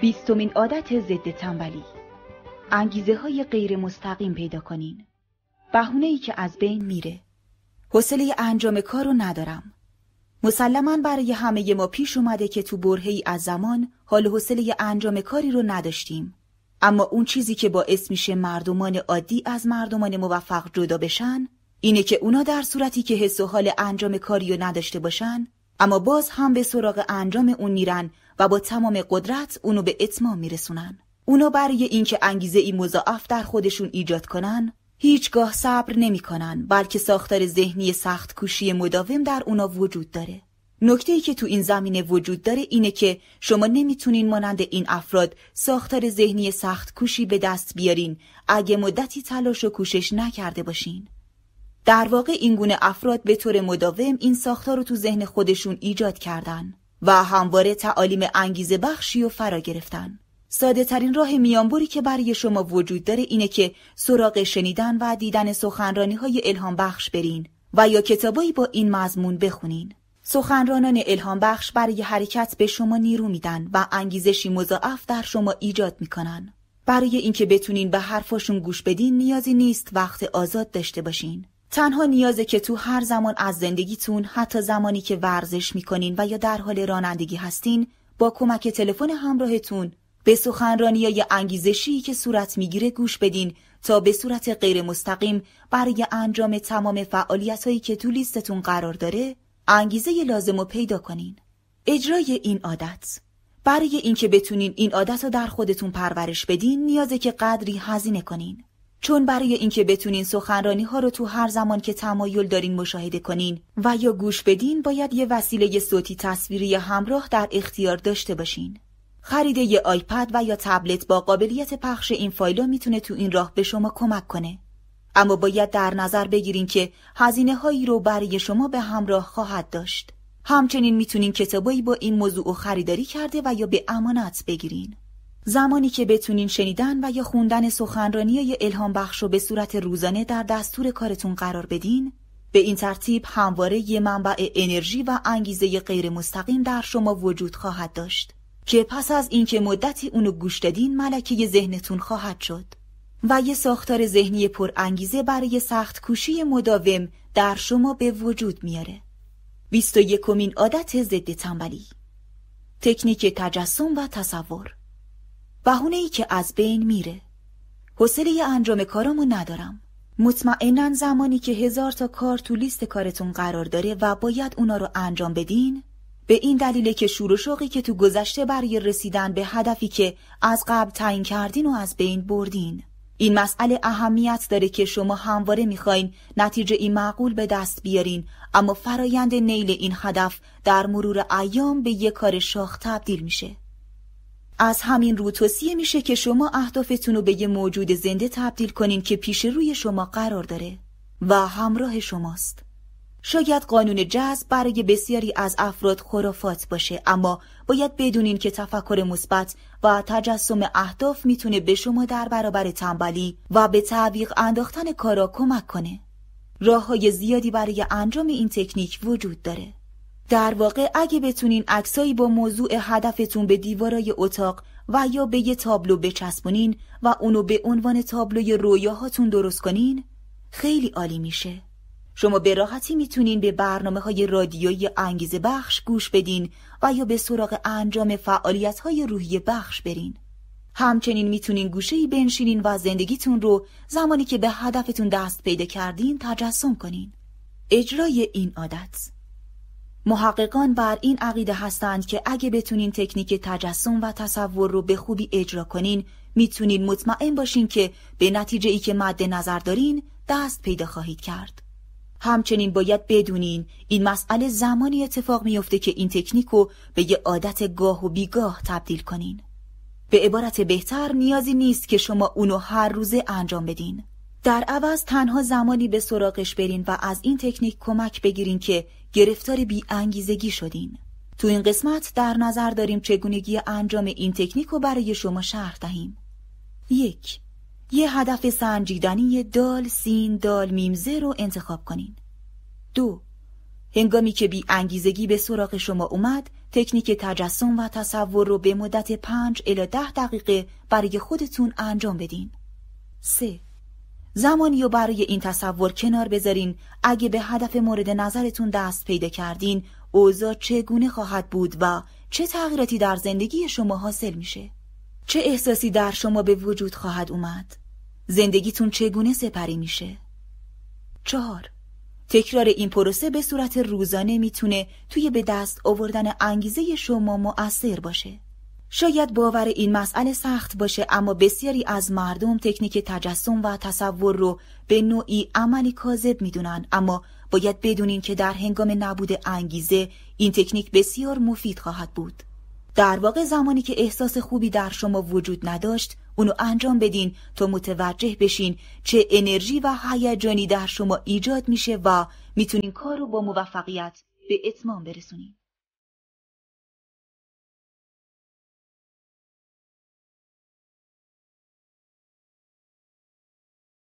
بیستمین عادت ضد تنبلی انگیزه های غیر مستقیم پیدا کنین بهونه ای که از بین میره حوصله انجام کار رو ندارم مسلما برای همه ما پیش اومده که تو ای از زمان حال حوصله انجام کاری رو نداشتیم اما اون چیزی که باعث میشه مردمان عادی از مردمان موفق جدا بشن اینه که اونا در صورتی که حس و حال انجام کاری رو نداشته باشن اما باز هم به سراغ انجام اون میرن و با تمام قدرت اونو به اتمام میرسونن اونا برای اینکه انگیزه ای مضاعف در خودشون ایجاد کنن هیچگاه صبر نمیکنن بلکه ساختار ذهنی سخت کوشی مداوم در اونا وجود داره نکته ای که تو این زمینه وجود داره اینه که شما نمیتونین مانند این افراد ساختار ذهنی سخت کوشی به دست بیارین اگه مدتی تلاش و کوشش نکرده باشین در واقع این گونه افراد به طور مداوم این ساختار رو تو ذهن خودشون ایجاد کردن و همواره تعالیم انگیزه بخشی و فرا گرفتن ساده ترین راه میانبری که برای شما وجود داره اینه که سراغ شنیدن و دیدن سخنرانی های الهام بخش برین و یا کتابایی با این مضمون بخونین سخنرانان الهام بخش برای حرکت به شما نیرو میدن و انگیزشی مضاعف در شما ایجاد میکنن برای اینکه بتونین به حرفاشون گوش بدین نیازی نیست وقت آزاد داشته باشین تنها نیازه که تو هر زمان از زندگیتون حتی زمانی که ورزش میکنین و یا در حال رانندگی هستین با کمک تلفن همراهتون به سخنرانی یا انگیزشی که صورت میگیره گوش بدین تا به صورت غیر مستقیم برای انجام تمام فعالیت هایی که تو لیستتون قرار داره انگیزه لازم رو پیدا کنین اجرای این عادت برای اینکه بتونین این عادت رو در خودتون پرورش بدین نیازه که قدری هزینه کنین چون برای اینکه بتونین سخنرانی ها رو تو هر زمان که تمایل دارین مشاهده کنین و یا گوش بدین باید یه وسیله صوتی تصویری همراه در اختیار داشته باشین. خرید یه آیپد و یا تبلت با قابلیت پخش این فایلا میتونه تو این راه به شما کمک کنه. اما باید در نظر بگیرین که هزینه هایی رو برای شما به همراه خواهد داشت. همچنین میتونین کتابایی با این موضوع و خریداری کرده و یا به امانت بگیرین. زمانی که بتونین شنیدن و یا خوندن سخنرانی الهام بخش رو به صورت روزانه در دستور کارتون قرار بدین به این ترتیب همواره یه منبع انرژی و انگیزه غیر مستقیم در شما وجود خواهد داشت که پس از اینکه مدتی اونو گوش دادین ملکه ذهنتون خواهد شد و یه ساختار ذهنی پر انگیزه برای سخت کوشی مداوم در شما به وجود میاره 21 عادت ضد تنبلی تکنیک تجسم و تصور بهونه ای که از بین میره حوصله انجام کارامو ندارم مطمئنا زمانی که هزار تا کار تو لیست کارتون قرار داره و باید اونا رو انجام بدین به این دلیل که شور و شوقی که تو گذشته برای رسیدن به هدفی که از قبل تعیین کردین و از بین بردین این مسئله اهمیت داره که شما همواره میخواین نتیجه این معقول به دست بیارین اما فرایند نیل این هدف در مرور ایام به یک کار شاخ تبدیل میشه از همین رو توصیه میشه که شما اهدافتون به یه موجود زنده تبدیل کنین که پیش روی شما قرار داره و همراه شماست شاید قانون جذب برای بسیاری از افراد خرافات باشه اما باید بدونین که تفکر مثبت و تجسم اهداف میتونه به شما در برابر تنبلی و به تعویق انداختن کارا کمک کنه راه های زیادی برای انجام این تکنیک وجود داره در واقع اگه بتونین عکسایی با موضوع هدفتون به دیوارای اتاق و یا به یه تابلو بچسبونین و اونو به عنوان تابلوی رویاهاتون درست کنین خیلی عالی میشه شما به راحتی میتونین به برنامه های رادیویی انگیزه بخش گوش بدین و یا به سراغ انجام فعالیت های روحی بخش برین همچنین میتونین گوشهی بنشینین و زندگیتون رو زمانی که به هدفتون دست پیدا کردین تجسم کنین اجرای این عادت محققان بر این عقیده هستند که اگه بتونین تکنیک تجسم و تصور رو به خوبی اجرا کنین میتونین مطمئن باشین که به نتیجه ای که مد نظر دارین دست پیدا خواهید کرد. همچنین باید بدونین این مسئله زمانی اتفاق میافته که این تکنیک رو به یه عادت گاه و بیگاه تبدیل کنین. به عبارت بهتر نیازی نیست که شما اونو هر روزه انجام بدین. در عوض تنها زمانی به سراغش برین و از این تکنیک کمک بگیرین که گرفتار بی انگیزگی شدین تو این قسمت در نظر داریم چگونگی انجام این تکنیک رو برای شما شرح دهیم یک یه هدف سنجیدنی دال سین دال میمزه رو انتخاب کنین دو هنگامی که بی انگیزگی به سراغ شما اومد تکنیک تجسم و تصور رو به مدت پنج الی ده دقیقه برای خودتون انجام بدین سه زمانی و برای این تصور کنار بذارین اگه به هدف مورد نظرتون دست پیدا کردین اوضاع چگونه خواهد بود و چه تغییراتی در زندگی شما حاصل میشه چه احساسی در شما به وجود خواهد اومد زندگیتون چگونه سپری میشه چهار تکرار این پروسه به صورت روزانه میتونه توی به دست آوردن انگیزه شما مؤثر باشه شاید باور این مسئله سخت باشه اما بسیاری از مردم تکنیک تجسم و تصور رو به نوعی عملی کاذب میدونن اما باید بدونین که در هنگام نبود انگیزه این تکنیک بسیار مفید خواهد بود در واقع زمانی که احساس خوبی در شما وجود نداشت اونو انجام بدین تا متوجه بشین چه انرژی و هیجانی در شما ایجاد میشه و میتونین کار رو با موفقیت به اتمام برسونین